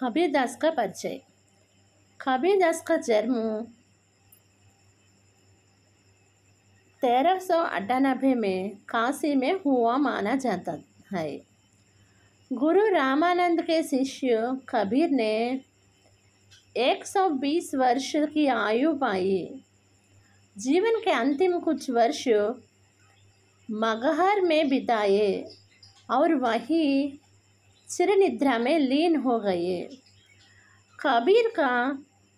खबीर दास का परिचय खबीर दास का जन्म तेरह सौ अट्ठानबे में काशी में हुआ माना जाता है गुरु रामानंद के शिष्य कबीर ने 120 वर्ष की आयु पाई जीवन के अंतिम कुछ वर्ष मगहर में बिताए और वही चिरनिद्रा निद्रा में लीन हो गए कबीर का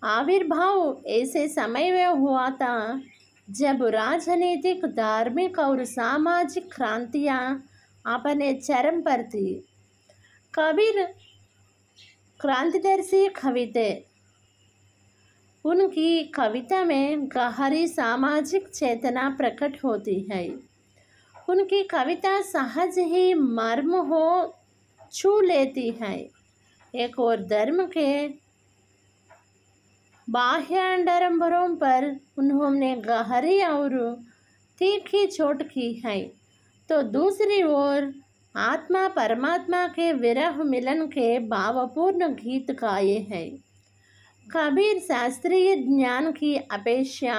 आविर्भाव ऐसे समय में हुआ था जब राजनीतिक धार्मिक और सामाजिक क्रांतियाँ अपने चरम पर थी कबीर क्रांतिदर्शी कविते उनकी कविता में गहरी सामाजिक चेतना प्रकट होती है उनकी कविता सहज ही मर्म हो छू लेती है एक और धर्म के बाह्य अंडरम्बरों पर उन्होंने गहरी और तीखी चोट की है तो दूसरी ओर आत्मा परमात्मा के विरह मिलन के भावपूर्ण गीत गाए हैं कबीर शास्त्रीय ज्ञान की अपेक्षा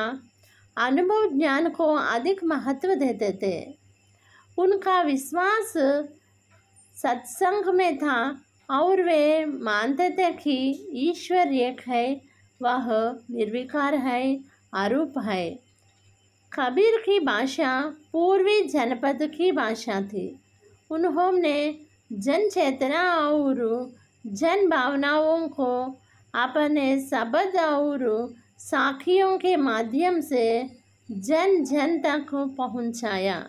अनुभव ज्ञान को अधिक महत्व देते थे उनका विश्वास सत्संग में था और वे मानते थे कि ईश्वर एक है वह निर्विकार है आरूप है कबीर की भाषा पूर्वी जनपद की भाषा थी उन्होंने जन चेतना और जन भावनाओं को अपने शब्द और साखियों के माध्यम से जन जन तक पहुंचाया